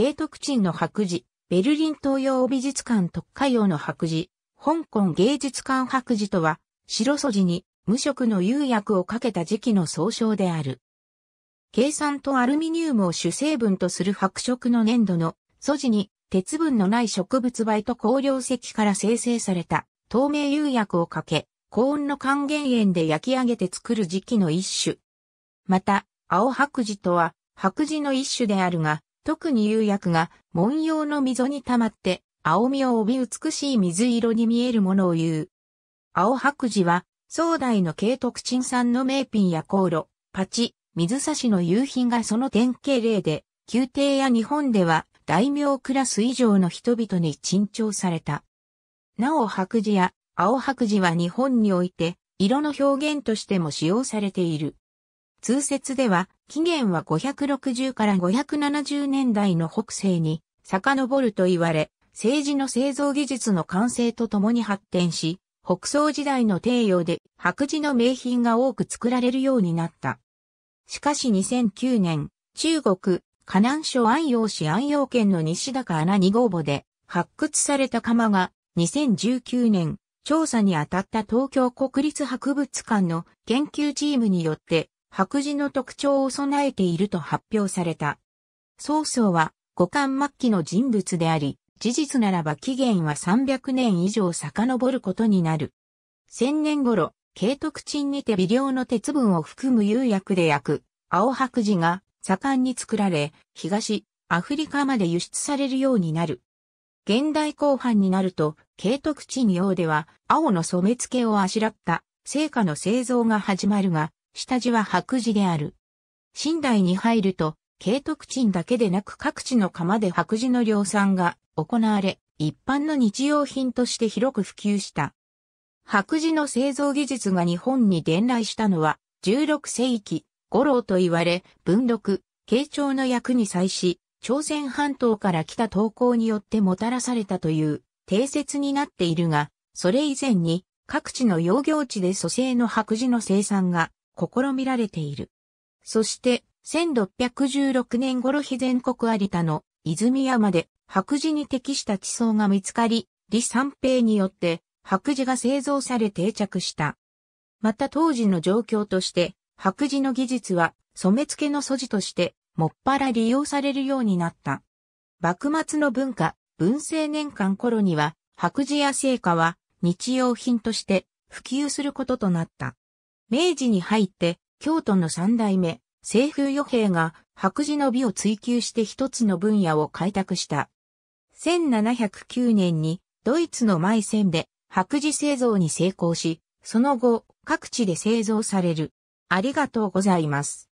ク徳鎮の白磁、ベルリン東洋美術館特化用の白磁、香港芸術館白磁とは、白素地に無色の釉薬をかけた時期の総称である。計算とアルミニウムを主成分とする白色の粘土の素地に鉄分のない植物灰と香料石から生成された透明釉薬をかけ、高温の還元塩で焼き上げて作る磁器の一種。また、青白磁とは白磁の一種であるが、特に釉薬が文様の溝に溜まって青みを帯び美しい水色に見えるものを言う。青白磁は、壮大の慶徳鎮産の名品や香炉、パチ、水差しの夕品がその典型例で、宮廷や日本では大名クラス以上の人々に珍重された。なお白磁や青白磁は日本において、色の表現としても使用されている。通説では、起源は560から570年代の北西に遡ると言われ、政治の製造技術の完成とともに発展し、北宋時代の帝洋で白磁の名品が多く作られるようになった。しかし2009年、中国、河南省安陽市安陽県の西高穴二号墓で発掘された釜が2019年調査に当たった東京国立博物館の研究チームによって白磁の特徴を備えていると発表された。曹操は五漢末期の人物であり、事実ならば期限は300年以上遡ることになる。千年頃、慶徳鎮にて微量の鉄分を含む釉薬で焼く、青白磁が盛んに作られ、東、アフリカまで輸出されるようになる。現代後半になると、慶徳鎮用では、青の染付をあしらった、成果の製造が始まるが、下地は白地である。新代に入ると、慶徳鎮だけでなく各地の釜で白地の量産が行われ、一般の日用品として広く普及した。白地の製造技術が日本に伝来したのは16世紀五郎と言われ、文禄、慶長の役に際し、朝鮮半島から来た投稿によってもたらされたという定説になっているが、それ以前に各地の養業地で蘇生の白地の生産が試みられている。そして、1616年頃非全国有田の泉山で白磁に適した地層が見つかり、李三平によって白磁が製造され定着した。また当時の状況として、白磁の技術は染付の素地としてもっぱら利用されるようになった。幕末の文化、文政年間頃には白磁や成果は日用品として普及することとなった。明治に入って、京都の三代目、清風与平が白磁の美を追求して一つの分野を開拓した。1709年にドイツのマイセンで白磁製造に成功し、その後各地で製造される。ありがとうございます。